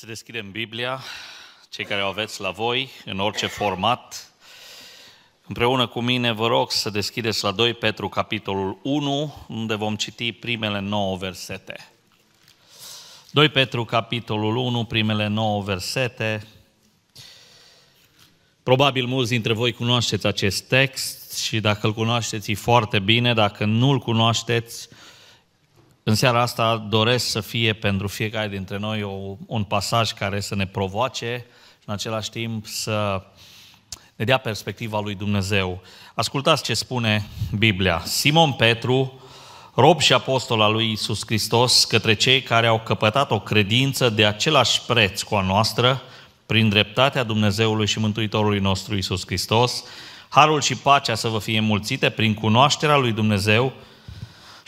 Să deschidem Biblia, cei care o aveți la voi, în orice format. Împreună cu mine vă rog să deschideți la 2 Petru, capitolul 1, unde vom citi primele 9 versete. 2 Petru, capitolul 1, primele 9 versete. Probabil mulți dintre voi cunoașteți acest text și dacă îl cunoașteți e foarte bine, dacă nu îl cunoașteți, în seara asta doresc să fie pentru fiecare dintre noi o, un pasaj care să ne provoace și în același timp să ne dea perspectiva lui Dumnezeu. Ascultați ce spune Biblia. Simon Petru, rob și apostol al lui Isus Hristos, către cei care au căpătat o credință de același preț cu a noastră, prin dreptatea Dumnezeului și Mântuitorului nostru Isus Hristos, harul și pacea să vă fie mulțite prin cunoașterea lui Dumnezeu,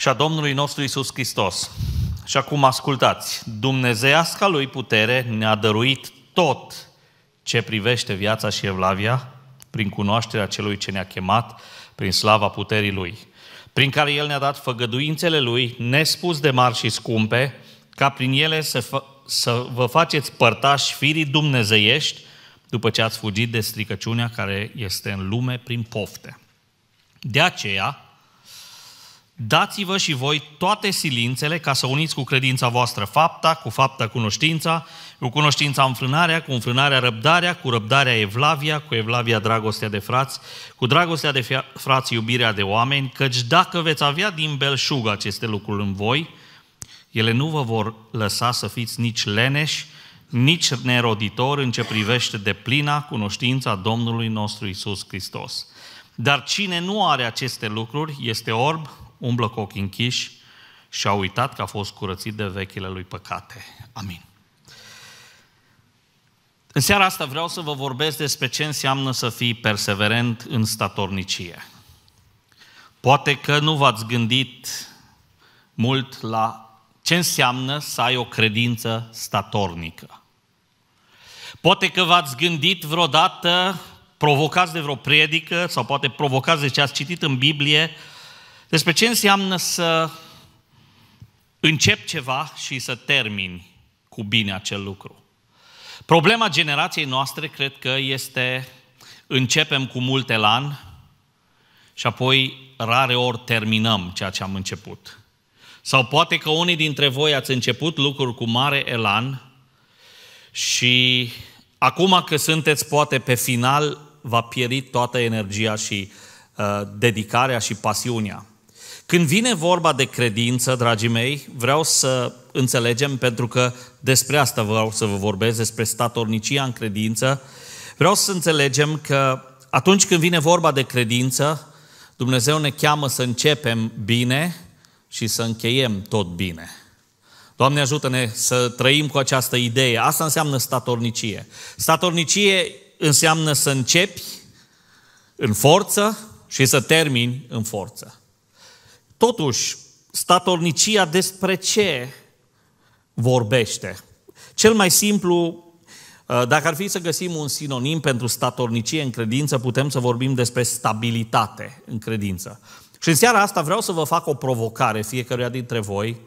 și a Domnului nostru Isus Hristos. Și acum ascultați, Dumnezeiasca lui putere ne-a dăruit tot ce privește viața și evlavia prin cunoașterea celui ce ne-a chemat, prin slava puterii lui, prin care el ne-a dat făgăduințele lui nespus de mari și scumpe, ca prin ele să, fă- să vă faceți părtași firii dumnezeiești după ce ați fugit de stricăciunea care este în lume prin pofte. De aceea, Dați-vă și voi toate silințele ca să uniți cu credința voastră fapta, cu fapta cunoștința, cu cunoștința înfrânarea, cu înfrânarea răbdarea, cu răbdarea evlavia, cu evlavia dragostea de frați, cu dragostea de frați iubirea de oameni, căci dacă veți avea din belșug aceste lucruri în voi, ele nu vă vor lăsa să fiți nici leneși, nici neroditori în ce privește de plina cunoștința Domnului nostru Isus Hristos. Dar cine nu are aceste lucruri este orb, umblă cu ochii închiși și a uitat că a fost curățit de vechile lui păcate. Amin. În seara asta vreau să vă vorbesc despre ce înseamnă să fii perseverent în statornicie. Poate că nu v-ați gândit mult la ce înseamnă să ai o credință statornică. Poate că v-ați gândit vreodată, provocați de vreo predică sau poate provocați de ce ați citit în Biblie, despre ce înseamnă să încep ceva și să termini cu bine acel lucru. Problema generației noastre cred că este începem cu mult elan și apoi rare ori terminăm ceea ce am început. Sau poate că unii dintre voi ați început lucruri cu mare elan și acum că sunteți poate pe final, va pieri toată energia și uh, dedicarea și pasiunea. Când vine vorba de credință, dragii mei, vreau să înțelegem, pentru că despre asta vreau să vă vorbesc, despre statornicia în credință, vreau să înțelegem că atunci când vine vorba de credință, Dumnezeu ne cheamă să începem bine și să încheiem tot bine. Doamne ajută-ne să trăim cu această idee. Asta înseamnă statornicie. Statornicie înseamnă să începi în forță și să termini în forță. Totuși, statornicia despre ce vorbește? Cel mai simplu, uh, dacă ar fi să găsim un sinonim pentru statornicie în credință, putem să vorbim despre stabilitate în credință. Și în seara asta vreau să vă fac o provocare fiecăruia dintre voi,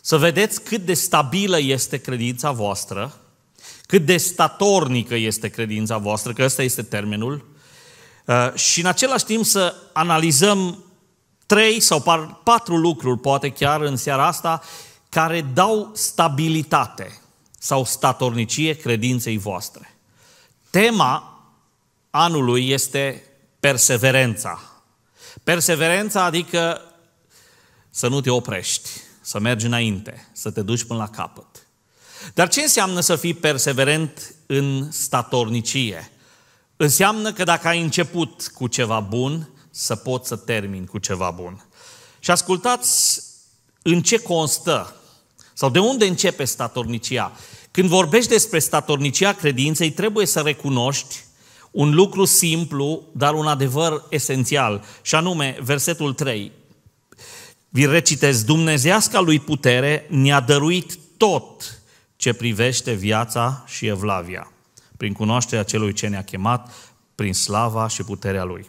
să vedeți cât de stabilă este credința voastră, cât de statornică este credința voastră, că ăsta este termenul, uh, și în același timp să analizăm trei sau patru lucruri, poate chiar în seara asta, care dau stabilitate sau statornicie credinței voastre. Tema anului este perseverența. Perseverența adică să nu te oprești, să mergi înainte, să te duci până la capăt. Dar ce înseamnă să fii perseverent în statornicie? Înseamnă că dacă ai început cu ceva bun, să pot să termin cu ceva bun. Și ascultați în ce constă sau de unde începe statornicia. Când vorbești despre statornicia credinței, trebuie să recunoști un lucru simplu, dar un adevăr esențial, și anume versetul 3. Vi recitez, Dumnezeasca lui putere ne-a dăruit tot ce privește viața și evlavia, prin cunoașterea celui ce ne-a chemat, prin slava și puterea lui.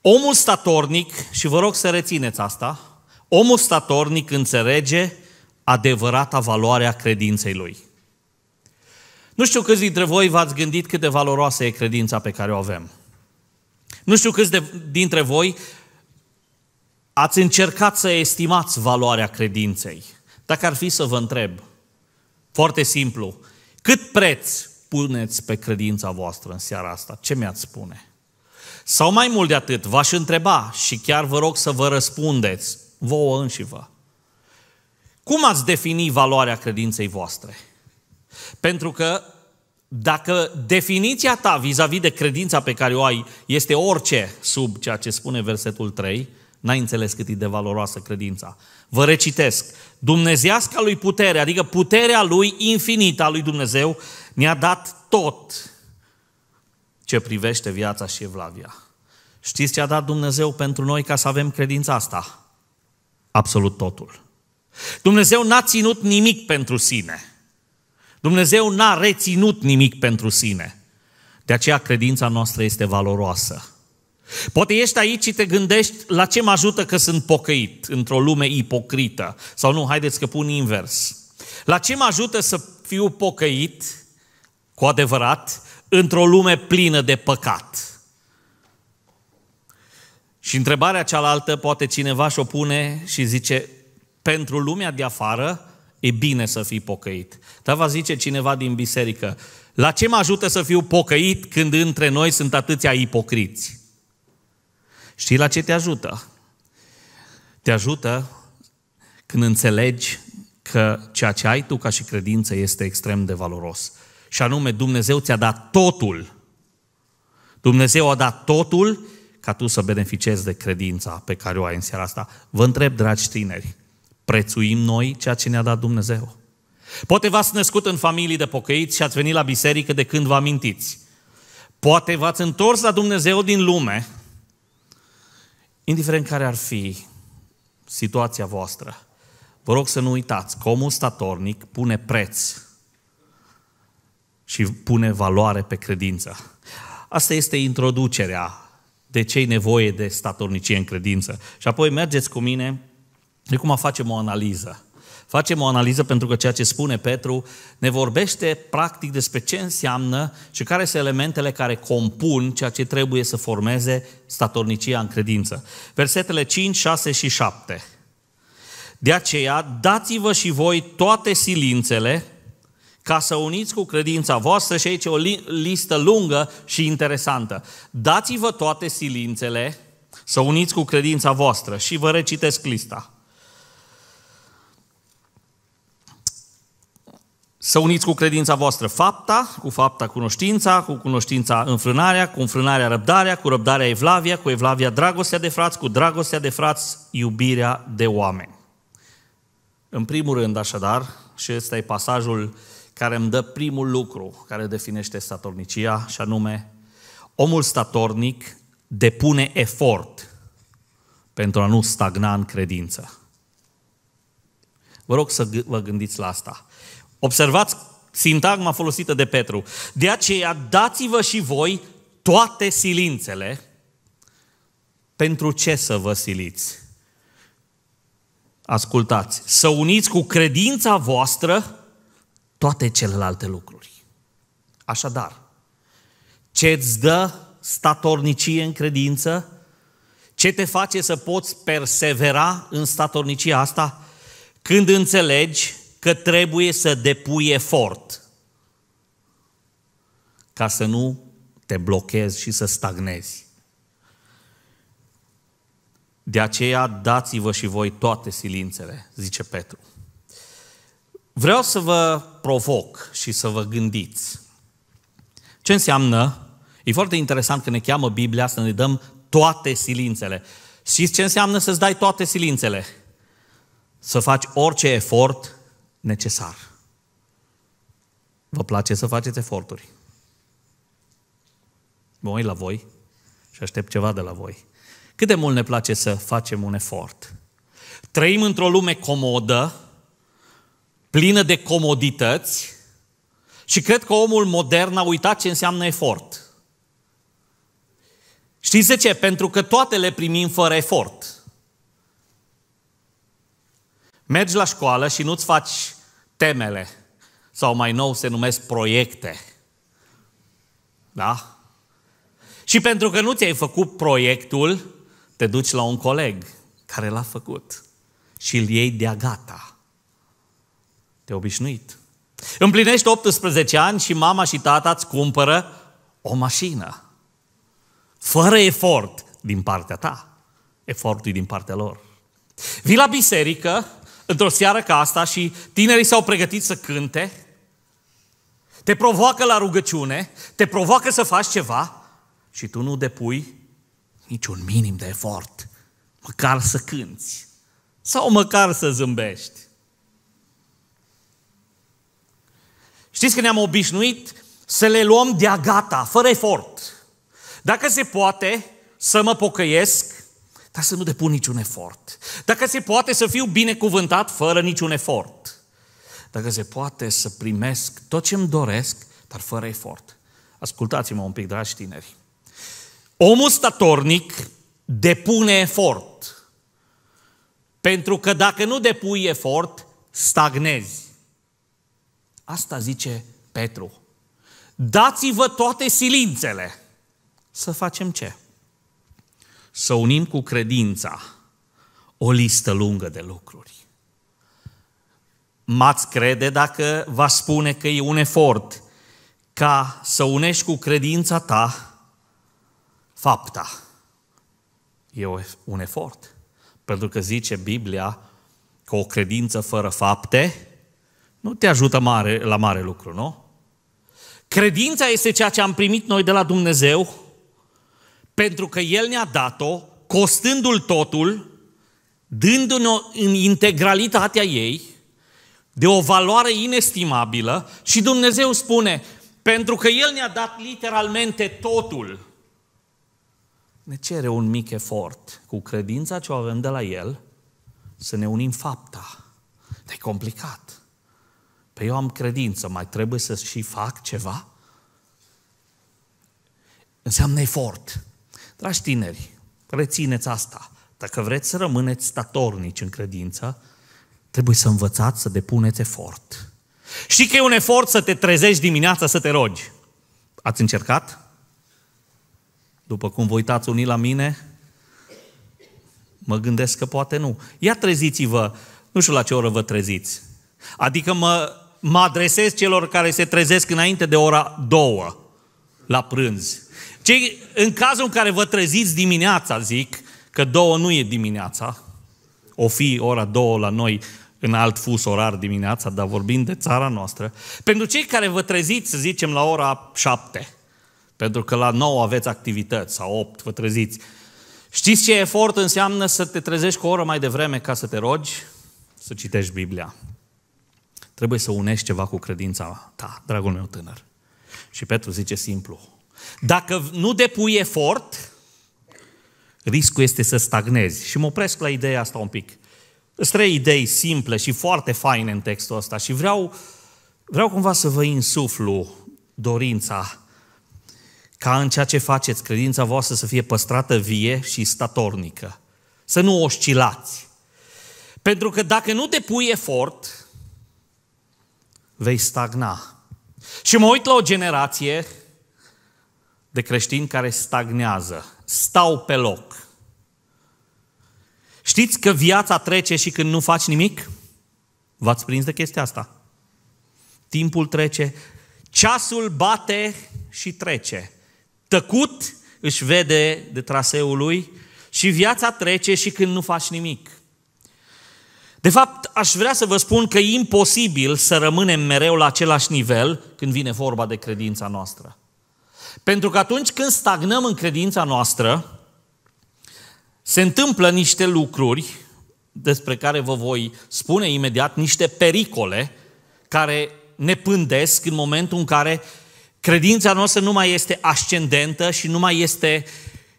Omul statornic, și vă rog să rețineți asta, omul statornic înțelege adevărata valoare a credinței lui. Nu știu câți dintre voi v-ați gândit cât de valoroasă e credința pe care o avem. Nu știu câți de, dintre voi ați încercat să estimați valoarea credinței. Dacă ar fi să vă întreb, foarte simplu, cât preț puneți pe credința voastră în seara asta? Ce mi-ați spune? Sau mai mult de atât, v-aș întreba și chiar vă rog să vă răspundeți vouă înși vă. Cum ați defini valoarea credinței voastre? Pentru că dacă definiția ta vis-a-vis de credința pe care o ai este orice sub ceea ce spune versetul 3, n-ai înțeles cât e de valoroasă credința. Vă recitesc. Dumnezeasca lui putere, adică puterea lui infinită a lui Dumnezeu, ne-a dat tot ce privește viața și evlavia. Știți ce a dat Dumnezeu pentru noi ca să avem credința asta? Absolut totul. Dumnezeu n-a ținut nimic pentru sine. Dumnezeu n-a reținut nimic pentru sine. De aceea credința noastră este valoroasă. Poate ești aici și te gândești la ce mă ajută că sunt pocăit într-o lume ipocrită. Sau nu, haideți că pun invers. La ce mă ajută să fiu pocăit cu adevărat într-o lume plină de păcat. Și întrebarea cealaltă poate cineva și-o pune și zice, pentru lumea de afară e bine să fii pocăit. Dar va zice cineva din biserică, la ce mă ajută să fiu pocăit când între noi sunt atâția ipocriți? Știi la ce te ajută? Te ajută când înțelegi că ceea ce ai tu ca și credință este extrem de valoros. Și anume, Dumnezeu ți-a dat totul. Dumnezeu a dat totul ca tu să beneficiezi de credința pe care o ai în seara asta. Vă întreb, dragi tineri, prețuim noi ceea ce ne-a dat Dumnezeu? Poate v-ați născut în familii de pocăiți și ați venit la biserică de când vă amintiți. Poate v-ați întors la Dumnezeu din lume, indiferent care ar fi situația voastră. Vă rog să nu uitați că omul statornic pune preț și pune valoare pe credință. Asta este introducerea de ce nevoie de statornicie în credință. Și apoi mergeți cu mine, de cum facem o analiză. Facem o analiză pentru că ceea ce spune Petru ne vorbește practic despre ce înseamnă și care sunt elementele care compun ceea ce trebuie să formeze statornicia în credință. Versetele 5, 6 și 7. De aceea, dați-vă și voi toate silințele, ca să uniți cu credința voastră și aici e o listă lungă și interesantă. Dați-vă toate silințele să uniți cu credința voastră și vă recitesc lista. Să uniți cu credința voastră fapta, cu fapta cunoștința, cu cunoștința înfrânarea, cu înfrânarea răbdarea, cu răbdarea evlavia, cu evlavia dragostea de frați, cu dragostea de frați iubirea de oameni. În primul rând, așadar, și ăsta e pasajul uh, care îmi dă primul lucru care definește statornicia, și anume, omul statornic depune efort pentru a nu stagna în credință. Vă rog să vă gândiți la asta. Observați sintagma folosită de Petru. De aceea dați-vă și voi toate silințele. Pentru ce să vă siliți? Ascultați, să uniți cu credința voastră toate celelalte lucruri. Așadar, ce îți dă statornicie în credință? Ce te face să poți persevera în statornicia asta? Când înțelegi că trebuie să depui efort ca să nu te blochezi și să stagnezi. De aceea dați-vă și voi toate silințele, zice Petru. Vreau să vă provoc și să vă gândiți. Ce înseamnă? E foarte interesant că ne cheamă Biblia să ne dăm toate silințele. Și ce înseamnă să-ți dai toate silințele? Să faci orice efort necesar. Vă place să faceți eforturi. Mă uit la voi și aștept ceva de la voi. Cât de mult ne place să facem un efort? Trăim într-o lume comodă, plină de comodități și cred că omul modern a uitat ce înseamnă efort. Știți de ce? Pentru că toate le primim fără efort. Mergi la școală și nu-ți faci temele, sau mai nou se numesc proiecte. Da? Și pentru că nu ți-ai făcut proiectul, te duci la un coleg care l-a făcut și îl iei de-a gata. Te obișnuit. Împlinești 18 ani și mama și tata îți cumpără o mașină. Fără efort din partea ta. Efortul din partea lor. Vi la biserică într-o seară ca asta și tinerii s-au pregătit să cânte. Te provoacă la rugăciune, te provoacă să faci ceva și tu nu depui niciun minim de efort. Măcar să cânți. Sau măcar să zâmbești. Știți că ne-am obișnuit să le luăm de-a gata, fără efort. Dacă se poate să mă pocăiesc, dar să nu depun niciun efort. Dacă se poate să fiu binecuvântat fără niciun efort. Dacă se poate să primesc tot ce îmi doresc, dar fără efort. Ascultați-mă un pic, dragi tineri. Omul statornic depune efort. Pentru că dacă nu depui efort, stagnezi. Asta zice Petru. Dați-vă toate silințele. Să facem ce? Să unim cu credința o listă lungă de lucruri. M-ați crede dacă vă spune că e un efort ca să unești cu credința ta fapta. E un efort. Pentru că zice Biblia că o credință fără fapte nu te ajută mare, la mare lucru, nu? Credința este ceea ce am primit noi de la Dumnezeu, pentru că El ne-a dat-o, costându-L totul, dându-ne în integralitatea ei, de o valoare inestimabilă și Dumnezeu spune, pentru că El ne-a dat literalmente totul, ne cere un mic efort cu credința ce o avem de la El să ne unim fapta. E complicat. Păi eu am credință, mai trebuie să și fac ceva? Înseamnă efort. Dragi tineri, rețineți asta. Dacă vreți să rămâneți statornici în credință, trebuie să învățați să depuneți efort. Și că e un efort să te trezești dimineața să te rogi. Ați încercat? După cum vă uitați unii la mine, mă gândesc că poate nu. Ia treziți-vă, nu știu la ce oră vă treziți. Adică mă mă adresez celor care se trezesc înainte de ora două la prânz. Cei, în cazul în care vă treziți dimineața, zic, că două nu e dimineața, o fi ora două la noi în alt fus orar dimineața, dar vorbim de țara noastră, pentru cei care vă treziți, să zicem, la ora șapte, pentru că la nouă aveți activități sau opt, vă treziți, știți ce efort înseamnă să te trezești cu o oră mai devreme ca să te rogi? Să citești Biblia. Trebuie să unești ceva cu credința ta, dragul meu tânăr. Și Petru zice simplu. Dacă nu depui efort, riscul este să stagnezi. Și mă opresc la ideea asta un pic. Sunt trei idei simple și foarte faine în textul ăsta și vreau, vreau cumva să vă insuflu dorința ca în ceea ce faceți credința voastră să fie păstrată vie și statornică. Să nu oscilați. Pentru că dacă nu depui efort, vei stagna. Și mă uit la o generație de creștini care stagnează, stau pe loc. Știți că viața trece și când nu faci nimic? V-ați prins de chestia asta. Timpul trece, ceasul bate și trece. Tăcut își vede de traseul lui și viața trece și când nu faci nimic. De fapt, aș vrea să vă spun că e imposibil să rămânem mereu la același nivel când vine vorba de credința noastră. Pentru că atunci când stagnăm în credința noastră, se întâmplă niște lucruri despre care vă voi spune imediat, niște pericole care ne pândesc în momentul în care credința noastră nu mai este ascendentă și nu mai este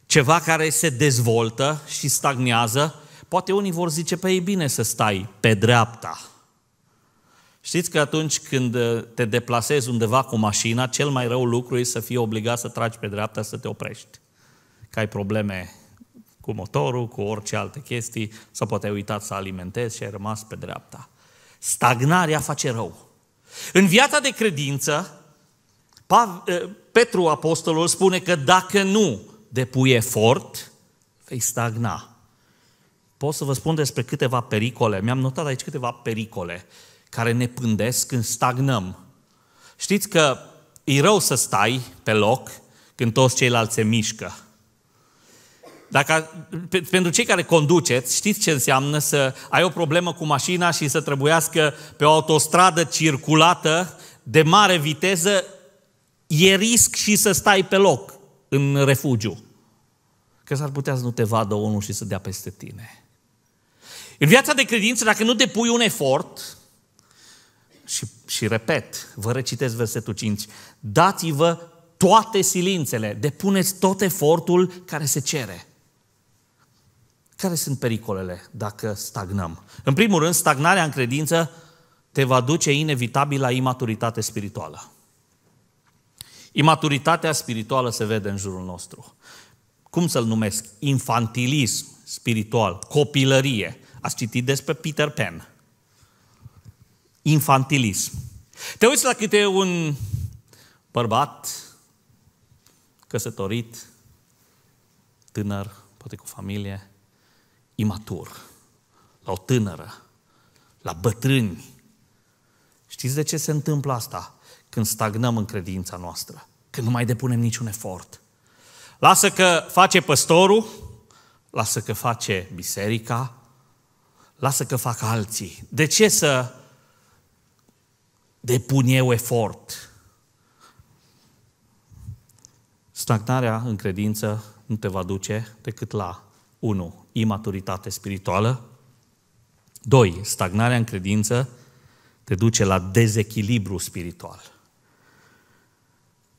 ceva care se dezvoltă și stagnează, Poate unii vor zice, pe păi, ei bine să stai pe dreapta. Știți că atunci când uh, te deplasezi undeva cu mașina, cel mai rău lucru e să fii obligat să tragi pe dreapta, să te oprești. Că ai probleme cu motorul, cu orice alte chestii, sau poate ai uitat să alimentezi și ai rămas pe dreapta. Stagnarea face rău. În viața de credință, uh, Petru Apostolul spune că dacă nu depui efort, vei stagna pot să vă spun despre câteva pericole. Mi-am notat aici câteva pericole care ne pândesc când stagnăm. Știți că e rău să stai pe loc când toți ceilalți se mișcă. Dacă, pentru cei care conduceți, știți ce înseamnă să ai o problemă cu mașina și să trebuiască pe o autostradă circulată de mare viteză, e risc și să stai pe loc în refugiu. Că s-ar putea să nu te vadă unul și să dea peste tine. În viața de credință, dacă nu depui un efort, și, și repet, vă recitesc versetul 5, dați-vă toate silințele, depuneți tot efortul care se cere. Care sunt pericolele dacă stagnăm? În primul rând, stagnarea în credință te va duce inevitabil la imaturitate spirituală. Imaturitatea spirituală se vede în jurul nostru. Cum să-l numesc? Infantilism spiritual, copilărie. Ați citit despre Peter Pan. Infantilism. Te uiți la câte un bărbat căsătorit, tânăr, poate cu familie, imatur, la o tânără, la bătrâni. Știți de ce se întâmplă asta? Când stagnăm în credința noastră, când nu mai depunem niciun efort. Lasă că face păstorul, lasă că face biserica, lasă că fac alții. De ce să depun eu efort? Stagnarea în credință nu te va duce decât la 1. Imaturitate spirituală. 2. Stagnarea în credință te duce la dezechilibru spiritual.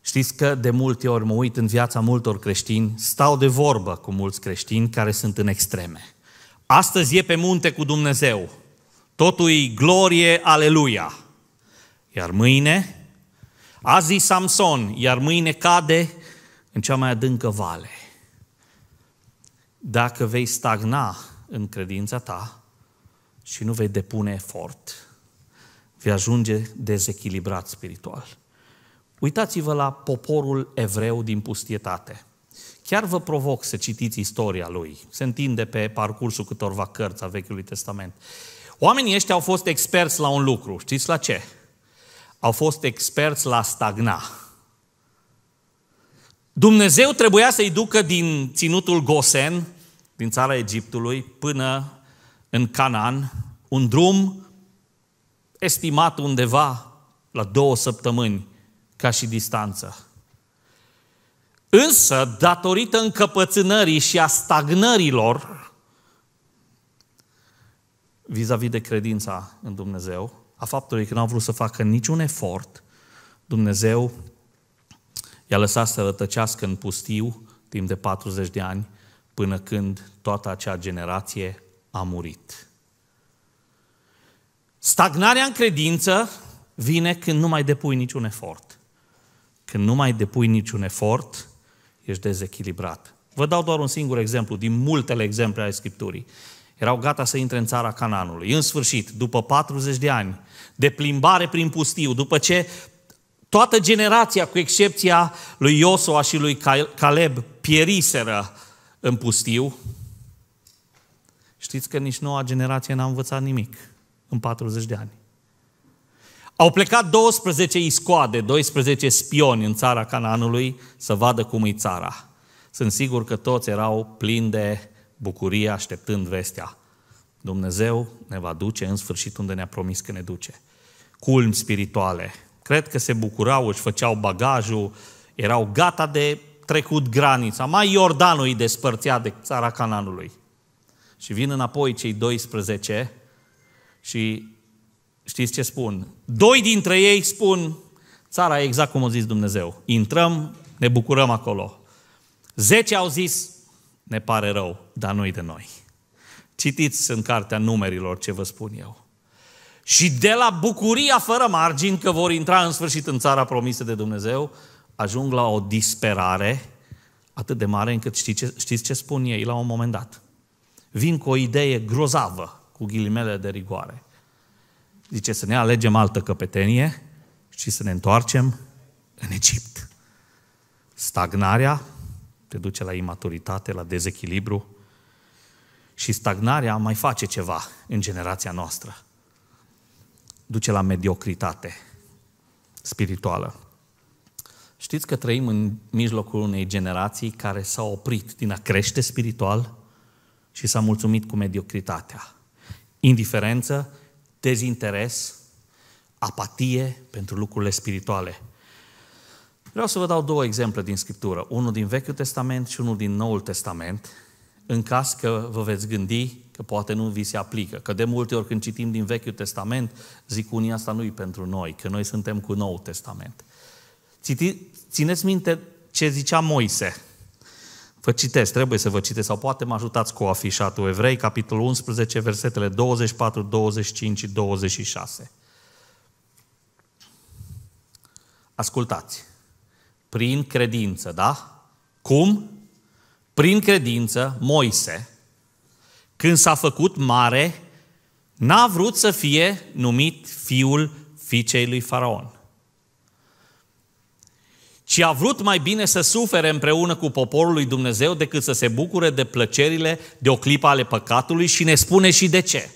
Știți că de multe ori mă uit în viața multor creștini, stau de vorbă cu mulți creștini care sunt în extreme. Astăzi e pe munte cu Dumnezeu. Totul e glorie, aleluia. Iar mâine, azi Samson, iar mâine cade în cea mai adâncă vale. Dacă vei stagna în credința ta și nu vei depune efort, vei ajunge dezechilibrat spiritual. Uitați-vă la poporul evreu din pustietate – Chiar vă provoc să citiți istoria lui. Se întinde pe parcursul câtorva cărți a Vechiului Testament. Oamenii ăștia au fost experți la un lucru. Știți la ce? Au fost experți la stagna. Dumnezeu trebuia să-i ducă din ținutul Gosen, din țara Egiptului, până în Canaan, un drum estimat undeva la două săptămâni ca și distanță. Însă, datorită încăpățânării și a stagnărilor vis-a-vis de credința în Dumnezeu, a faptului că nu au vrut să facă niciun efort, Dumnezeu i-a lăsat să rătăcească în pustiu timp de 40 de ani, până când toată acea generație a murit. Stagnarea în credință vine când nu mai depui niciun efort. Când nu mai depui niciun efort, ești dezechilibrat. Vă dau doar un singur exemplu din multele exemple ale Scripturii. Erau gata să intre în țara Cananului. În sfârșit, după 40 de ani de plimbare prin pustiu, după ce toată generația, cu excepția lui Iosua și lui Caleb, pieriseră în pustiu, știți că nici noua generație n-a învățat nimic în 40 de ani. Au plecat 12 iscoade, 12 spioni în țara Cananului să vadă cum e țara. Sunt sigur că toți erau plini de bucurie așteptând vestea. Dumnezeu ne va duce în sfârșit unde ne-a promis că ne duce. Culmi spirituale. Cred că se bucurau, își făceau bagajul, erau gata de trecut granița. Mai Iordanul îi despărțea de țara Cananului. Și vin înapoi cei 12 și știți ce spun? Doi dintre ei spun, țara e exact cum a zis Dumnezeu. Intrăm, ne bucurăm acolo. Zece au zis, ne pare rău, dar nu de noi. Citiți în cartea numerilor ce vă spun eu. Și de la bucuria fără margini că vor intra în sfârșit în țara promisă de Dumnezeu, ajung la o disperare atât de mare încât știți ce, știți ce spun ei la un moment dat. Vin cu o idee grozavă, cu ghilimele de rigoare. Zice să ne alegem altă căpetenie și să ne întoarcem în Egipt. Stagnarea te duce la imaturitate, la dezechilibru și stagnarea mai face ceva în generația noastră. Duce la mediocritate spirituală. Știți că trăim în mijlocul unei generații care s-a oprit din a crește spiritual și s-a mulțumit cu mediocritatea. Indiferență dezinteres, apatie pentru lucrurile spirituale. Vreau să vă dau două exemple din Scriptură, unul din Vechiul Testament și unul din Noul Testament, în caz că vă veți gândi că poate nu vi se aplică. Că de multe ori când citim din Vechiul Testament, zic unii asta nu-i pentru noi, că noi suntem cu Noul Testament. Țineți minte ce zicea Moise Vă citesc, trebuie să vă citesc, sau poate mă ajutați cu afișatul Evrei, capitolul 11, versetele 24, 25 și 26. Ascultați. Prin credință, da? Cum? Prin credință, Moise, când s-a făcut mare, n-a vrut să fie numit fiul fiicei lui Faraon ci a vrut mai bine să sufere împreună cu poporul lui Dumnezeu decât să se bucure de plăcerile de o clipă ale păcatului și ne spune și de ce.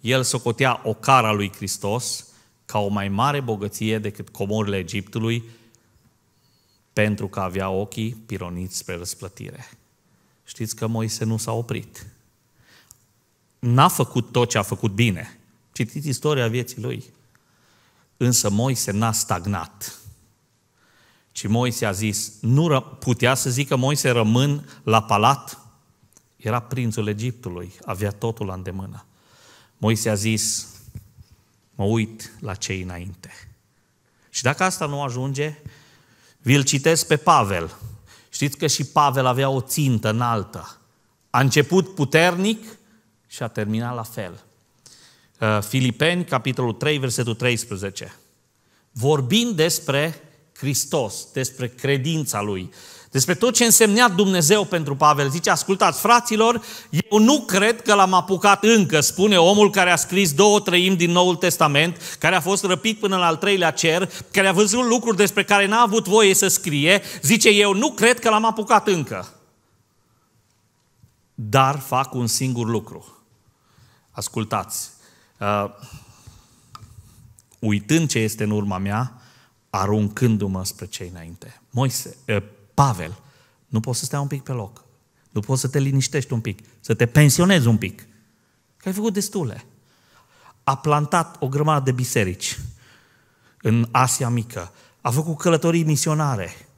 El socotea o cara lui Hristos ca o mai mare bogăție decât comorile Egiptului pentru că avea ochii pironiți spre răsplătire. Știți că Moise nu s-a oprit. N-a făcut tot ce a făcut bine. Citiți istoria vieții lui. Însă Moise n-a stagnat și Moise a zis, nu putea să zică Moise rămân la palat? Era prințul Egiptului, avea totul la îndemână. Moise a zis, mă uit la cei înainte. Și dacă asta nu ajunge, vi-l citesc pe Pavel. Știți că și Pavel avea o țintă înaltă. A început puternic și a terminat la fel. Uh, Filipeni, capitolul 3, versetul 13. Vorbind despre Hristos, despre credința lui, despre tot ce însemnea Dumnezeu pentru Pavel. Zice, ascultați, fraților, eu nu cred că l-am apucat încă, spune omul care a scris două treimi din Noul Testament, care a fost răpit până la al treilea cer, care a văzut lucruri despre care n-a avut voie să scrie, zice, eu nu cred că l-am apucat încă. Dar fac un singur lucru. Ascultați, uh, uitând ce este în urma mea, aruncându-mă spre cei înainte. Moise, Pavel, nu poți să stai un pic pe loc. Nu poți să te liniștești un pic, să te pensionezi un pic. Că ai făcut destule. A plantat o grămadă de biserici în Asia Mică. A făcut călătorii misionare.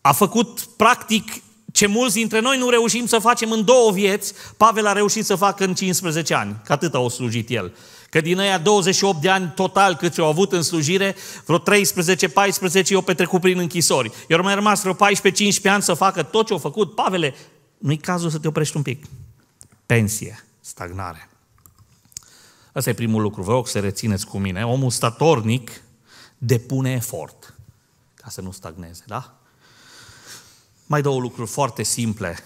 A făcut, practic, ce mulți dintre noi nu reușim să facem în două vieți, Pavel a reușit să facă în 15 ani, că atât a slujit el. Că din aia 28 de ani total câți au avut în slujire, vreo 13-14 i-au petrecut prin închisori. Eu mai rămas vreo 14-15 ani să facă tot ce au făcut. Pavele, nu-i cazul să te oprești un pic. Pensie, stagnare. Asta e primul lucru, vă rog să rețineți cu mine. Omul statornic depune efort ca să nu stagneze, da? Mai două lucruri foarte simple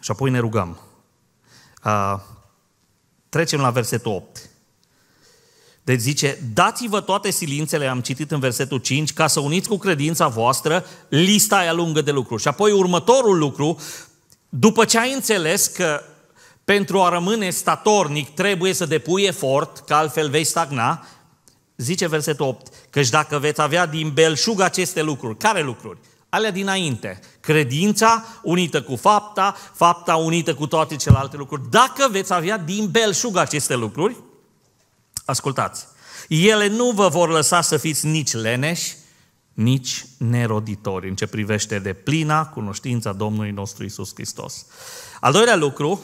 și apoi ne rugăm. Uh, trecem la versetul 8. Deci zice, dați-vă toate silințele, am citit în versetul 5, ca să uniți cu credința voastră lista aia lungă de lucruri Și apoi următorul lucru, după ce ai înțeles că pentru a rămâne statornic trebuie să depui efort, că altfel vei stagna, zice versetul 8, căci dacă veți avea din belșug aceste lucruri, care lucruri? Alea dinainte, credința unită cu fapta, fapta unită cu toate celelalte lucruri. Dacă veți avea din belșug aceste lucruri, Ascultați, ele nu vă vor lăsa să fiți nici leneși, nici neroditori în ce privește de plina cunoștința Domnului nostru Isus Hristos. Al doilea lucru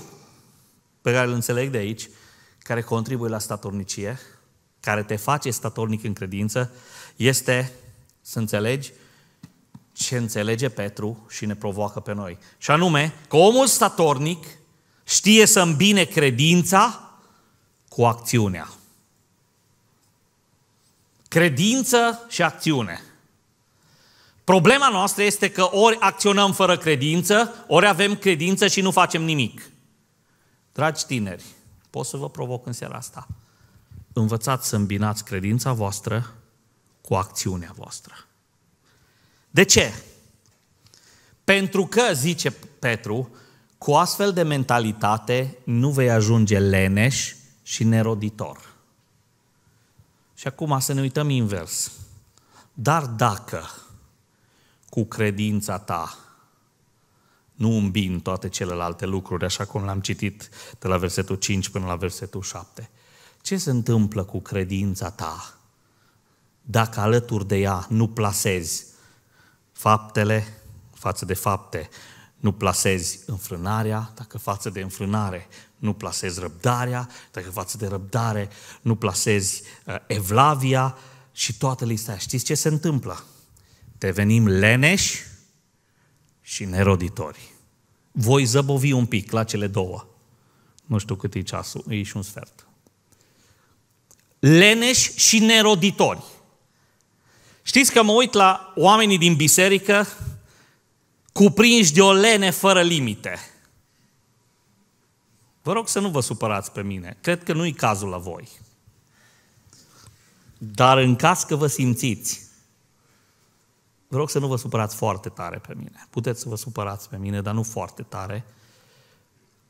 pe care îl înțeleg de aici, care contribuie la statornicie, care te face statornic în credință, este să înțelegi ce înțelege Petru și ne provoacă pe noi. Și anume că omul statornic știe să îmbine credința cu acțiunea. Credință și acțiune. Problema noastră este că ori acționăm fără credință, ori avem credință și nu facem nimic. Dragi tineri, pot să vă provoc în seara asta. Învățați să îmbinați credința voastră cu acțiunea voastră. De ce? Pentru că, zice Petru, cu astfel de mentalitate nu vei ajunge leneș și neroditor. Și acum să ne uităm invers. Dar dacă cu credința ta nu îmbin toate celelalte lucruri, așa cum l-am citit de la versetul 5 până la versetul 7, ce se întâmplă cu credința ta dacă alături de ea nu plasezi faptele față de fapte, nu plasezi înfrânarea, dacă față de înfrânare nu plasezi răbdarea, dacă față de răbdare nu plasezi uh, evlavia și toată lista aia. Știți ce se întâmplă? Devenim leneși și neroditori. Voi zăbovi un pic la cele două. Nu știu cât e ceasul, e și un sfert. Leneși și neroditori. Știți că mă uit la oamenii din biserică cuprinși de o lene fără limite. Vă rog să nu vă supărați pe mine. Cred că nu-i cazul la voi. Dar în caz că vă simțiți, vă rog să nu vă supărați foarte tare pe mine. Puteți să vă supărați pe mine, dar nu foarte tare,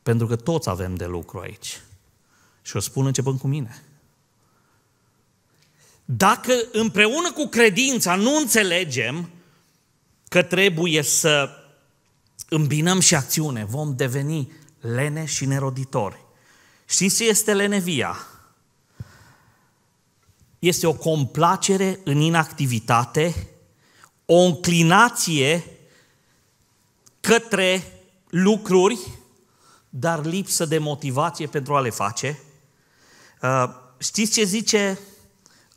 pentru că toți avem de lucru aici. Și o spun începând cu mine. Dacă împreună cu credința nu înțelegem că trebuie să îmbinăm și acțiune. Vom deveni lene și neroditori. Știți ce este lenevia? Este o complacere în inactivitate, o înclinație către lucruri, dar lipsă de motivație pentru a le face. Uh, știți ce zice?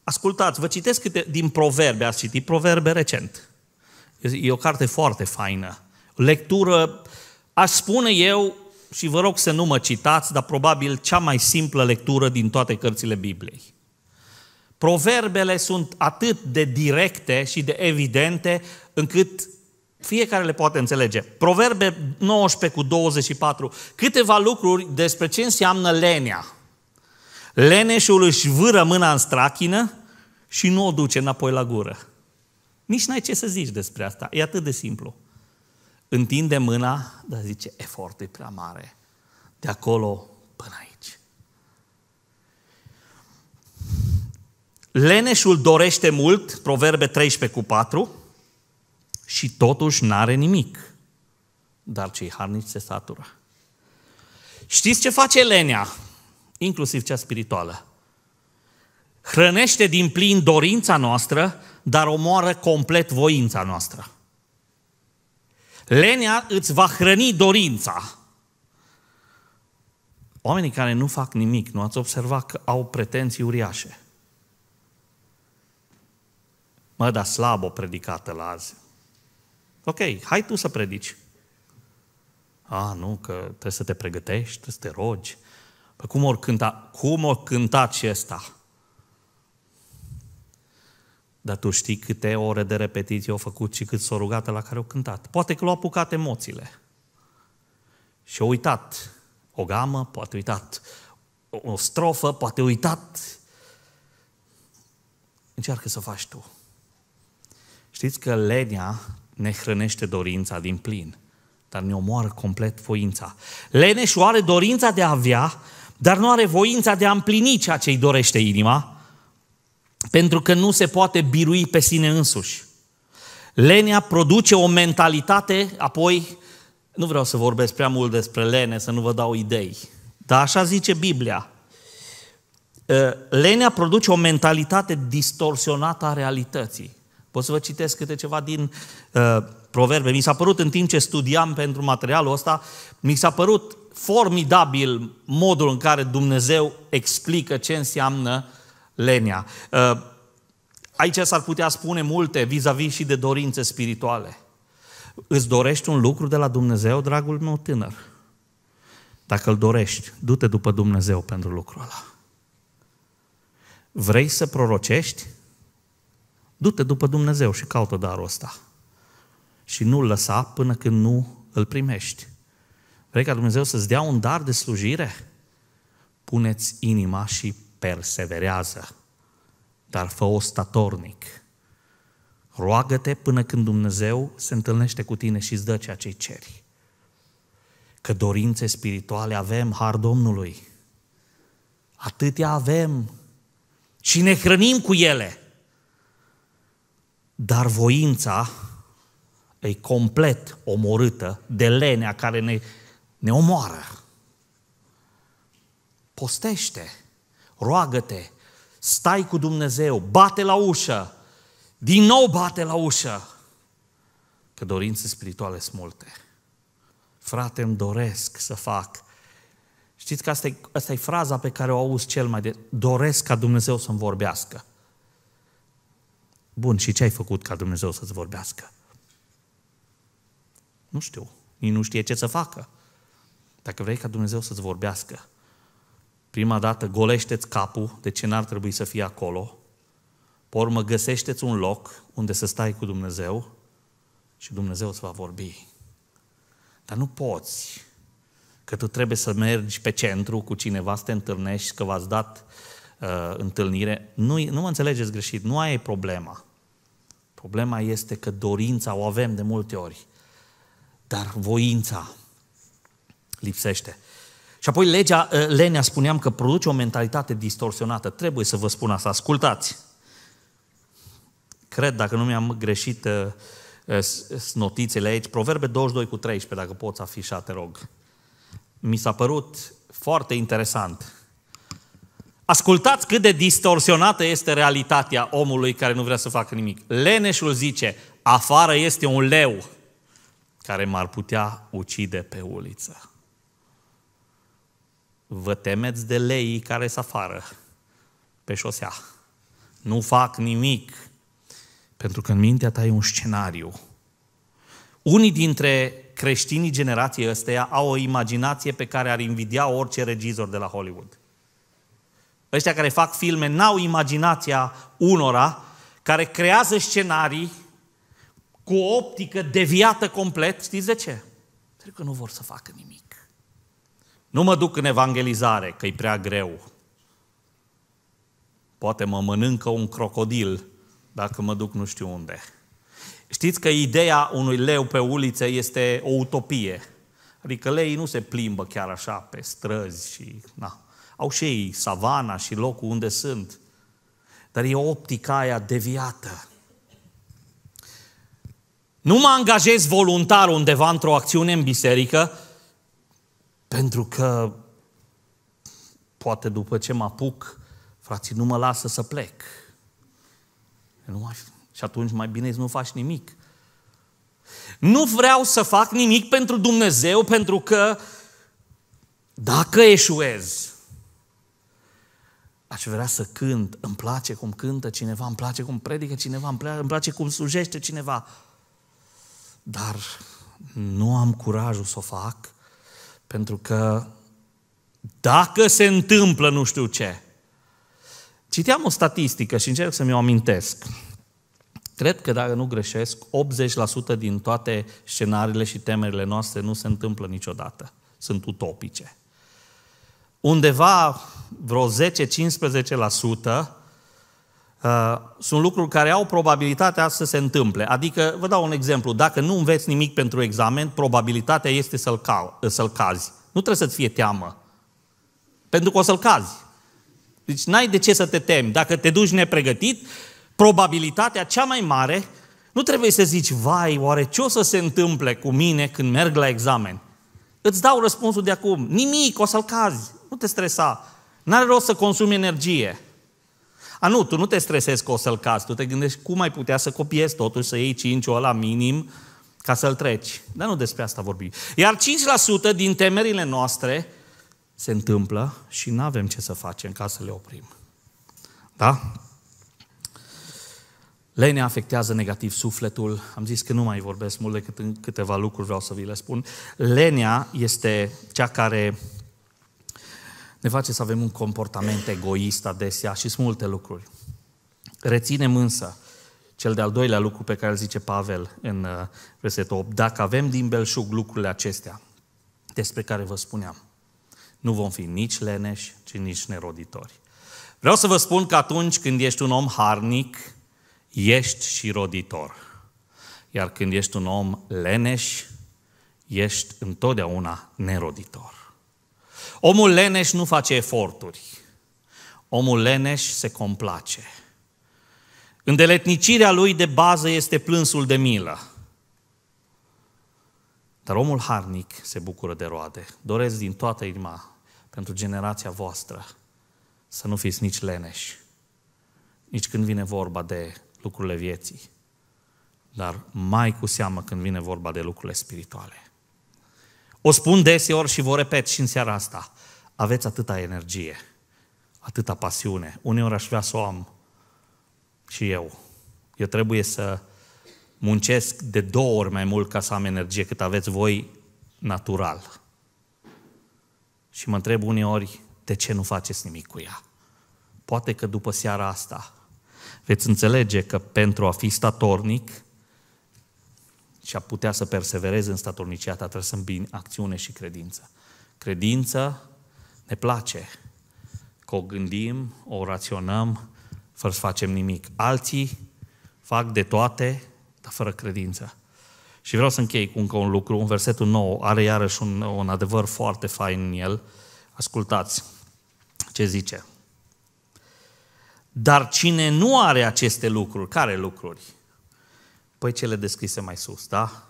Ascultați, vă citesc câte din proverbe, ați citit proverbe recent. E o carte foarte faină. Lectură, aș spune eu, și vă rog să nu mă citați, dar probabil cea mai simplă lectură din toate cărțile Bibliei. Proverbele sunt atât de directe și de evidente încât fiecare le poate înțelege. Proverbe 19 cu 24, câteva lucruri despre ce înseamnă lenea. Leneșul își vâră mâna în strachină și nu o duce înapoi la gură. Nici n-ai ce să zici despre asta. E atât de simplu. Întinde mâna, dar zice, efortul e prea mare. De acolo până aici. Leneșul dorește mult, proverbe 13 cu 4, și totuși n-are nimic. Dar cei harnici se satură. Știți ce face lenea? Inclusiv cea spirituală Hrănește din plin dorința noastră, dar omoară complet voința noastră. Lenea îți va hrăni dorința. Oamenii care nu fac nimic, nu ați observat că au pretenții uriașe. Mă, da slab o predicată la azi. Ok, hai tu să predici. A, nu, că trebuie să te pregătești, trebuie să te rogi. Păi cum or cânta, cum or cânta și ăsta? Dar tu știi câte ore de repetiție au făcut și cât s-au rugat la care au cântat. Poate că l-au apucat emoțiile. Și au uitat o gamă, poate uitat o strofă, poate uitat. Încearcă să faci tu. Știți că lenia ne hrănește dorința din plin, dar ne omoară complet voința. Leneșul are dorința de a avea, dar nu are voința de a împlini ceea ce îi dorește inima pentru că nu se poate birui pe sine însuși. Lenea produce o mentalitate, apoi, nu vreau să vorbesc prea mult despre lene, să nu vă dau idei, dar așa zice Biblia. Ă, lenea produce o mentalitate distorsionată a realității. Pot să vă citesc câte ceva din uh, proverbe. Mi s-a părut în timp ce studiam pentru materialul ăsta, mi s-a părut formidabil modul în care Dumnezeu explică ce înseamnă uh, lenia. Uh, aici s-ar putea spune multe vis-a-vis și de dorințe spirituale. Îți dorești un lucru de la Dumnezeu, dragul meu tânăr? Dacă îl dorești, du-te după Dumnezeu pentru lucrul ăla. Vrei să prorocești? Du-te după Dumnezeu și caută darul ăsta. Și nu-l lăsa până când nu îl primești. Vrei ca Dumnezeu să-ți dea un dar de slujire? Puneți inima și perseverează, dar fă-o statornic. Roagă-te până când Dumnezeu se întâlnește cu tine și îți dă ceea ce ceri. Că dorințe spirituale avem, har Domnului. Atâtea avem și ne hrănim cu ele. Dar voința e complet omorâtă de lenea care ne, ne omoară. Postește roagă-te, stai cu Dumnezeu, bate la ușă, din nou bate la ușă, că dorințe spirituale sunt multe. Frate, îmi doresc să fac. Știți că asta e, asta e fraza pe care o auzi cel mai de. Doresc ca Dumnezeu să-mi vorbească. Bun, și ce ai făcut ca Dumnezeu să-ți vorbească? Nu știu. Ei nu știe ce să facă. Dacă vrei ca Dumnezeu să-ți vorbească, Prima dată golește-ți capul de ce n-ar trebui să fie acolo. Pe urmă găsește-ți un loc unde să stai cu Dumnezeu și Dumnezeu îți va vorbi. Dar nu poți că tu trebuie să mergi pe centru cu cineva să te întâlnești, că v-ați dat uh, întâlnire. Nu, nu mă înțelegeți greșit, nu aia e problema. Problema este că dorința o avem de multe ori, dar voința lipsește. Și apoi legea, ă, lenea spuneam că produce o mentalitate distorsionată. Trebuie să vă spun asta, ascultați. Cred, dacă nu mi-am greșit ă, ă, notițele aici, Proverbe 22 cu 13, dacă poți afișa, te rog. Mi s-a părut foarte interesant. Ascultați cât de distorsionată este realitatea omului care nu vrea să facă nimic. Leneșul zice, afară este un leu care m-ar putea ucide pe uliță. Vă temeți de leii care se afară pe șosea. Nu fac nimic. Pentru că în mintea ta e un scenariu. Unii dintre creștinii generației ăsteia au o imaginație pe care ar invidia orice regizor de la Hollywood. Ăștia care fac filme n-au imaginația unora care creează scenarii cu o optică deviată complet. Știți de ce? Pentru că nu vor să facă nimic. Nu mă duc în evangelizare, că e prea greu. Poate mă mănâncă un crocodil dacă mă duc nu știu unde. Știți că ideea unui leu pe uliță este o utopie. Adică leii nu se plimbă chiar așa pe străzi și... Na. Au și ei savana și locul unde sunt. Dar e optica aia deviată. Nu mă angajez voluntar undeva într-o acțiune în biserică, pentru că poate după ce mă apuc, frații, nu mă lasă să plec. Nu Și atunci mai bine nu faci nimic. Nu vreau să fac nimic pentru Dumnezeu, pentru că dacă eșuez, aș vrea să cânt, îmi place cum cântă cineva, îmi place cum predică cineva, îmi place cum slujește cineva, dar nu am curajul să o fac pentru că dacă se întâmplă nu știu ce. Citeam o statistică și încerc să mi-o amintesc. Cred că, dacă nu greșesc, 80% din toate scenariile și temerile noastre nu se întâmplă niciodată. Sunt utopice. Undeva vreo 10-15% Uh, sunt lucruri care au probabilitatea să se întâmple. Adică, vă dau un exemplu, dacă nu înveți nimic pentru examen, probabilitatea este să-l, cal, să-l cazi. Nu trebuie să-ți fie teamă. Pentru că o să-l cazi. Deci n-ai de ce să te temi. Dacă te duci nepregătit, probabilitatea cea mai mare, nu trebuie să zici, vai, oare ce o să se întâmple cu mine când merg la examen? Îți dau răspunsul de acum. Nimic, o să-l cazi. Nu te stresa. N-are rost să consumi energie. A, nu, tu nu te stresezi că o să-l cazi, tu te gândești cum ai putea să copiezi totuși, să iei 5 ăla minim ca să-l treci. Dar nu despre asta vorbim. Iar 5% din temerile noastre se întâmplă și nu avem ce să facem ca să le oprim. Da? Lenea afectează negativ sufletul. Am zis că nu mai vorbesc mult decât în câteva lucruri vreau să vi le spun. Lenea este cea care ne face să avem un comportament egoist adesea și sunt multe lucruri. Reținem însă cel de-al doilea lucru pe care îl zice Pavel în uh, versetul 8. Dacă avem din belșug lucrurile acestea despre care vă spuneam, nu vom fi nici leneși, ci nici neroditori. Vreau să vă spun că atunci când ești un om harnic, ești și roditor. Iar când ești un om leneș, ești întotdeauna neroditor. Omul leneș nu face eforturi. Omul leneș se complace. Îndeletnicirea lui de bază este plânsul de milă. Dar omul harnic se bucură de roade. Doresc din toată inima, pentru generația voastră, să nu fiți nici leneși, nici când vine vorba de lucrurile vieții, dar mai cu seamă când vine vorba de lucrurile spirituale. O spun deseori și vă repet și în seara asta. Aveți atâta energie, atâta pasiune. Uneori aș vrea să o am și eu. Eu trebuie să muncesc de două ori mai mult ca să am energie cât aveți voi natural. Și mă întreb uneori de ce nu faceți nimic cu ea. Poate că după seara asta veți înțelege că pentru a fi statornic și a putea să persevereze în statornicia ta, trebuie să îmbini acțiune și credință. Credința ne place că o gândim, o raționăm, fără să facem nimic. Alții fac de toate, dar fără credință. Și vreau să închei cu încă un lucru. Un versetul nou are iarăși un, un adevăr foarte fain în el. Ascultați ce zice. Dar cine nu are aceste lucruri, care lucruri? Păi cele descrise mai sus, da?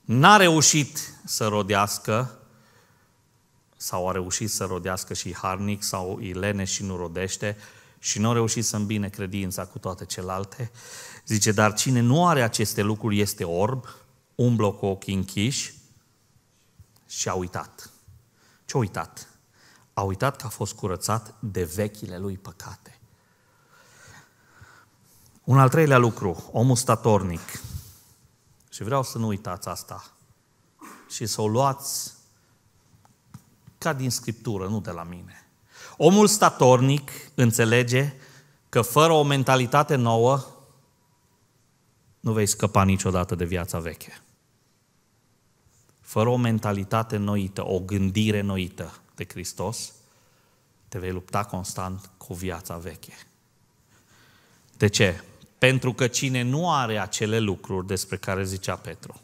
N-a reușit să rodească sau a reușit să rodească și harnic sau ilene și nu rodește și nu a reușit să îmbine credința cu toate celelalte. Zice, dar cine nu are aceste lucruri este orb, umblă cu ochii închiși și a uitat. Ce a uitat? A uitat că a fost curățat de vechile lui păcate. Un al treilea lucru, omul statornic. Și vreau să nu uitați asta. Și să o luați ca din Scriptură, nu de la mine. Omul statornic înțelege că fără o mentalitate nouă nu vei scăpa niciodată de viața veche. Fără o mentalitate noită, o gândire noită de Hristos, te vei lupta constant cu viața veche. De ce? Pentru că cine nu are acele lucruri despre care zicea Petru,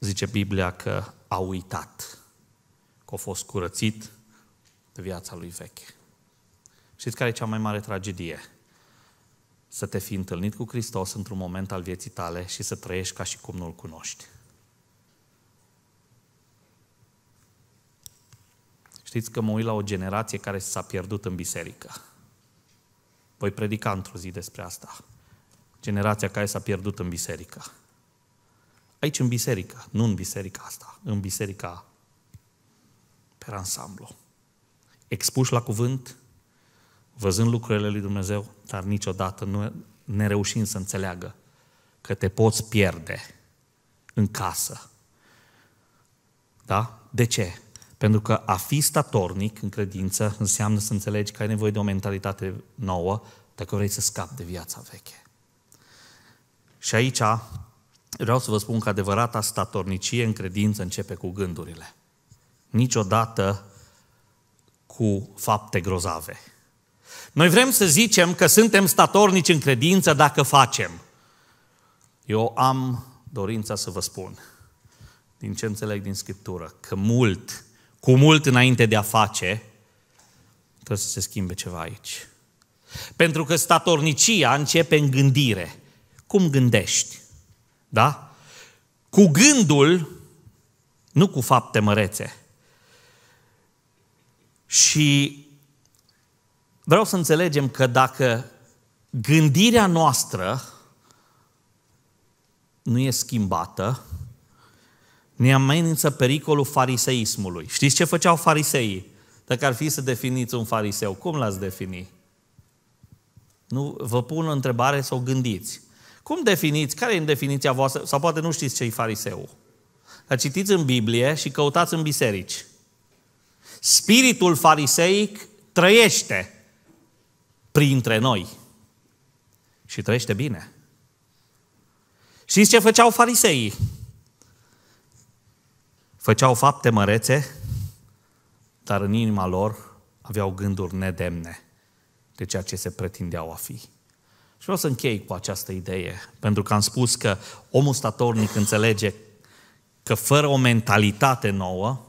zice Biblia că a uitat, că a fost curățit de viața lui veche. Știți care e cea mai mare tragedie? Să te fi întâlnit cu Hristos într-un moment al vieții tale și să trăiești ca și cum nu-L cunoști. Știți că mă uit la o generație care s-a pierdut în biserică. Voi predica într-o zi despre asta. Generația care s-a pierdut în biserică. Aici în biserică, nu în biserica asta, în biserica per ansamblu. Expuși la cuvânt, văzând lucrurile lui Dumnezeu, dar niciodată nu ne reușim să înțeleagă că te poți pierde în casă. Da? De ce? Pentru că a fi statornic în credință înseamnă să înțelegi că ai nevoie de o mentalitate nouă dacă vrei să scapi de viața veche. Și aici vreau să vă spun că adevărata statornicie în credință începe cu gândurile. Niciodată cu fapte grozave. Noi vrem să zicem că suntem statornici în credință dacă facem. Eu am dorința să vă spun, din ce înțeleg din Scriptură, că mult cu mult înainte de a face, trebuie să se schimbe ceva aici. Pentru că statornicia începe în gândire. Cum gândești? Da? Cu gândul, nu cu fapte mărețe. Și vreau să înțelegem că dacă gândirea noastră nu e schimbată, ne amenință pericolul fariseismului. Știți ce făceau fariseii? Dacă ar fi să definiți un fariseu, cum l-ați defini? Nu, vă pun o întrebare să o gândiți. Cum definiți, care e în definiția voastră, sau poate nu știți ce e fariseul? Dar citiți în Biblie și căutați în biserici. Spiritul fariseic trăiește printre noi. Și trăiește bine. Știți ce făceau fariseii? Făceau fapte mărețe, dar în inima lor aveau gânduri nedemne de ceea ce se pretindeau a fi. Și vreau să închei cu această idee, pentru că am spus că omul statornic înțelege că fără o mentalitate nouă,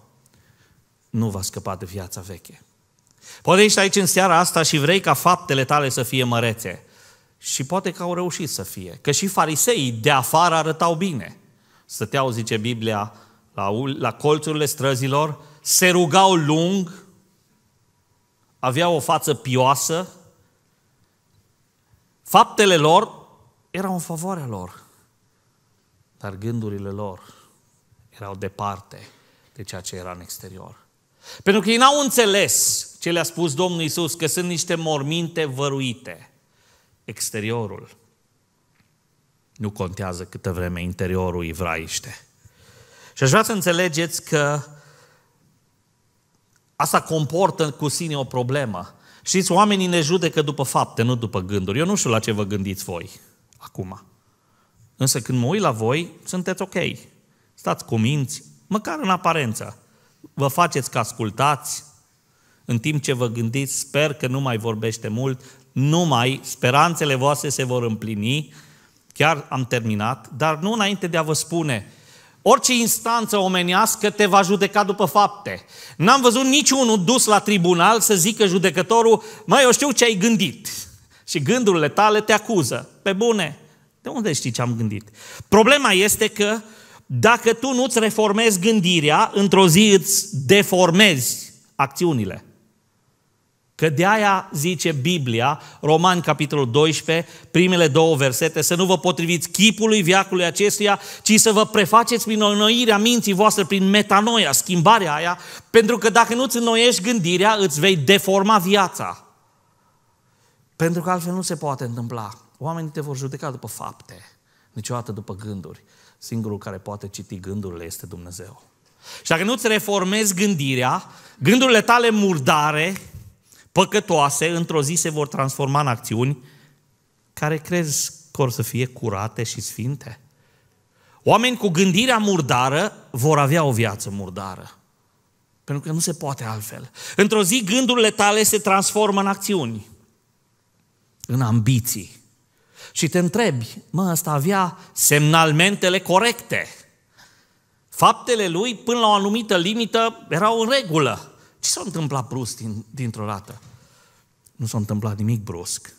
nu va scăpa de viața veche. Poate ești aici în seara asta și vrei ca faptele tale să fie mărețe. Și poate că au reușit să fie. Că și fariseii de afară arătau bine. Stăteau, zice Biblia, la, la colțurile străzilor, se rugau lung, aveau o față pioasă, faptele lor erau în favoarea lor, dar gândurile lor erau departe de ceea ce era în exterior. Pentru că ei n-au înțeles ce le-a spus Domnul Isus, că sunt niște morminte văruite. Exteriorul nu contează câtă vreme interiorul îi vraiște. Și aș vrea să înțelegeți că asta comportă cu sine o problemă. Știți, oamenii ne judecă după fapte, nu după gânduri. Eu nu știu la ce vă gândiți voi acum. Însă când mă uit la voi, sunteți ok. Stați cu minți, măcar în aparență. Vă faceți că ascultați, în timp ce vă gândiți, sper că nu mai vorbește mult, numai speranțele voastre se vor împlini, chiar am terminat, dar nu înainte de a vă spune Orice instanță omenească te va judeca după fapte. N-am văzut niciunul dus la tribunal să zică judecătorul, mai eu știu ce ai gândit. Și gândurile tale te acuză. Pe bune, de unde știi ce am gândit? Problema este că dacă tu nu-ți reformezi gândirea, într-o zi îți deformezi acțiunile. Că de aia zice Biblia, Romani capitolul 12, primele două versete, să nu vă potriviți chipului viacului acestuia, ci să vă prefaceți prin înnoirea minții voastre, prin metanoia, schimbarea aia, pentru că dacă nu-ți înnoiești gândirea, îți vei deforma viața. Pentru că altfel nu se poate întâmpla. Oamenii te vor judeca după fapte, niciodată după gânduri. Singurul care poate citi gândurile este Dumnezeu. Și dacă nu-ți reformezi gândirea, gândurile tale murdare, păcătoase într-o zi se vor transforma în acțiuni care crezi că or să fie curate și sfinte. Oameni cu gândirea murdară vor avea o viață murdară. Pentru că nu se poate altfel. Într-o zi gândurile tale se transformă în acțiuni, în ambiții. Și te întrebi, mă, ăsta avea semnalmentele corecte. Faptele lui, până la o anumită limită, erau în regulă. Ce s-a întâmplat brusc din, dintr-o dată? Nu s-a întâmplat nimic brusc.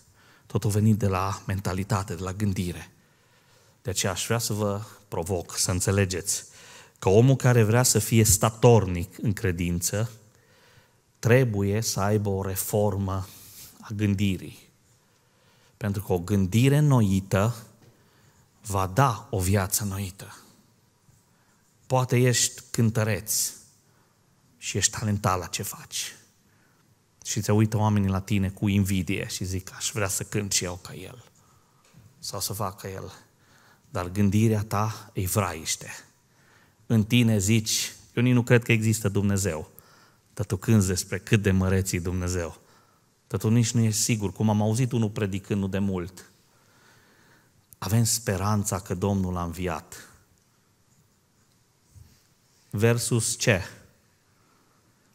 Totul venit de la mentalitate, de la gândire. De aceea aș vrea să vă provoc să înțelegeți că omul care vrea să fie statornic în credință trebuie să aibă o reformă a gândirii. Pentru că o gândire noită va da o viață noită. Poate ești cântăreți, și ești talentat la ce faci. Și te uită oamenii la tine cu invidie și zic, aș vrea să cânt și eu ca el. Sau să fac ca el. Dar gândirea ta e vraiște. În tine zici, eu nici nu cred că există Dumnezeu. Dar tu cânti despre cât de măreți e Dumnezeu. Dar tu nici nu ești sigur, cum am auzit unul predicând nu de mult. Avem speranța că Domnul a înviat. Versus ce?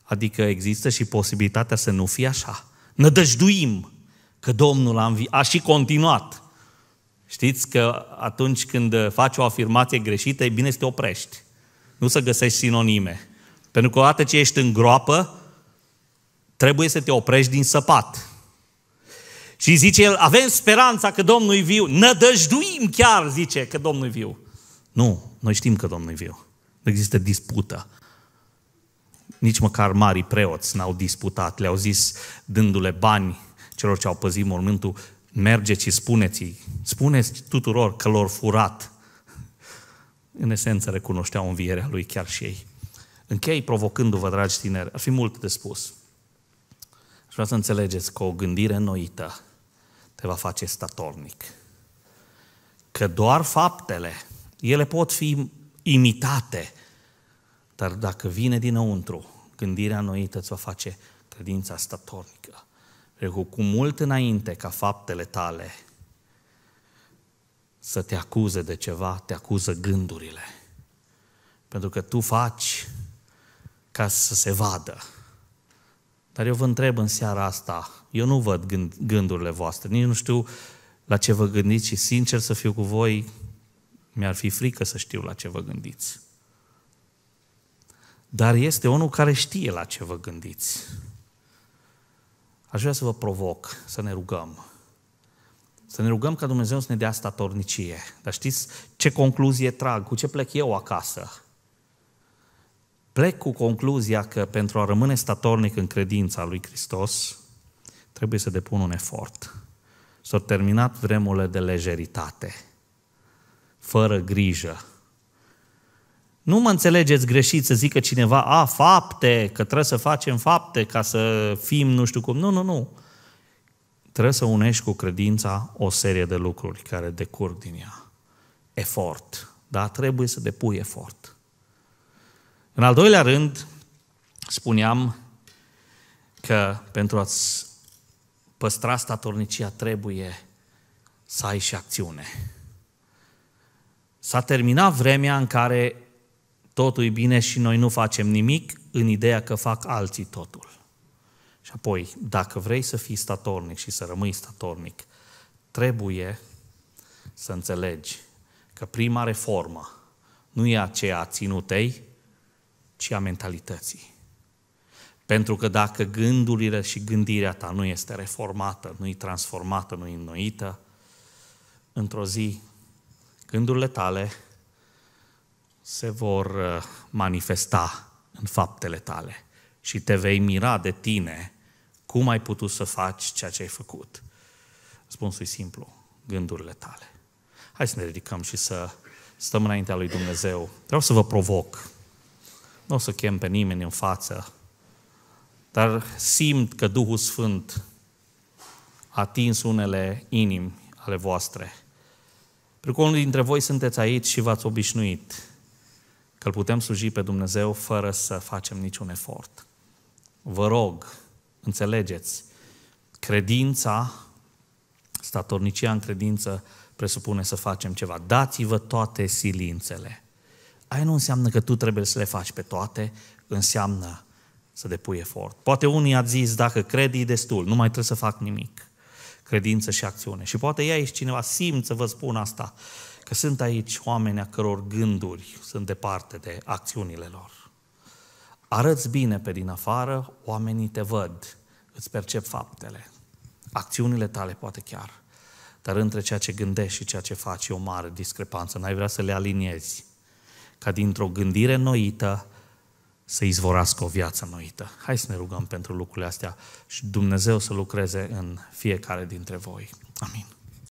Adică există și posibilitatea să nu fie așa. Nădăjduim că Domnul a, învi- a și continuat. Știți că atunci când faci o afirmație greșită, e bine să te oprești. Nu să găsești sinonime. Pentru că odată ce ești în groapă, trebuie să te oprești din săpat. Și zice el, avem speranța că Domnul e viu. Nădăjduim chiar, zice, că Domnul e viu. Nu, noi știm că Domnul e viu. Nu există dispută nici măcar marii preoți n-au disputat, le-au zis, dându-le bani celor ce au păzit mormântul, mergeți și spuneți-i, spuneți tuturor că lor furat. În esență recunoșteau învierea lui chiar și ei. Închei provocându-vă, dragi tineri, ar fi mult de spus. Și vreau să înțelegeți că o gândire noită te va face statornic. Că doar faptele, ele pot fi imitate, dar dacă vine dinăuntru, gândirea noită îți va face credința statornică. Pentru cu mult înainte ca faptele tale să te acuze de ceva, te acuză gândurile. Pentru că tu faci ca să se vadă. Dar eu vă întreb în seara asta, eu nu văd gând, gândurile voastre, nici nu știu la ce vă gândiți și sincer să fiu cu voi, mi-ar fi frică să știu la ce vă gândiți dar este unul care știe la ce vă gândiți. Aș vrea să vă provoc să ne rugăm. Să ne rugăm ca Dumnezeu să ne dea statornicie. Dar știți ce concluzie trag? Cu ce plec eu acasă? Plec cu concluzia că pentru a rămâne statornic în credința lui Hristos, trebuie să depun un efort. S-au terminat vremurile de lejeritate, fără grijă, nu mă înțelegeți greșit să zică cineva, a, fapte, că trebuie să facem fapte ca să fim nu știu cum. Nu, nu, nu. Trebuie să unești cu credința o serie de lucruri care decurg din ea. Efort. Da? Trebuie să depui efort. În al doilea rând, spuneam că pentru a-ți păstra statornicia trebuie să ai și acțiune. S-a terminat vremea în care totul e bine și noi nu facem nimic în ideea că fac alții totul. Și apoi, dacă vrei să fii statornic și să rămâi statornic, trebuie să înțelegi că prima reformă nu e aceea a ținutei, ci a mentalității. Pentru că dacă gândurile și gândirea ta nu este reformată, nu e transformată, nu e înnoită, într-o zi gândurile tale se vor uh, manifesta în faptele tale și te vei mira de tine cum ai putut să faci ceea ce ai făcut. Răspunsul e simplu, gândurile tale. Hai să ne ridicăm și să stăm înaintea lui Dumnezeu. Vreau să vă provoc. Nu o să chem pe nimeni în față, dar simt că Duhul Sfânt a atins unele inimi ale voastre. Pentru că unul dintre voi sunteți aici și v-ați obișnuit că îl putem sluji pe Dumnezeu fără să facem niciun efort. Vă rog, înțelegeți, credința, statornicia în credință presupune să facem ceva. Dați-vă toate silințele. Aia nu înseamnă că tu trebuie să le faci pe toate, înseamnă să depui efort. Poate unii ați zis, dacă cred, e destul, nu mai trebuie să fac nimic. Credință și acțiune. Și poate ea și cineva, simt să vă spun asta că sunt aici oameni a căror gânduri sunt departe de acțiunile lor. Arăți bine pe din afară, oamenii te văd, îți percep faptele, acțiunile tale poate chiar. Dar între ceea ce gândești și ceea ce faci e o mare discrepanță. N-ai vrea să le aliniezi. Ca dintr-o gândire noită să izvorască o viață noită. Hai să ne rugăm pentru lucrurile astea și Dumnezeu să lucreze în fiecare dintre voi. Amin.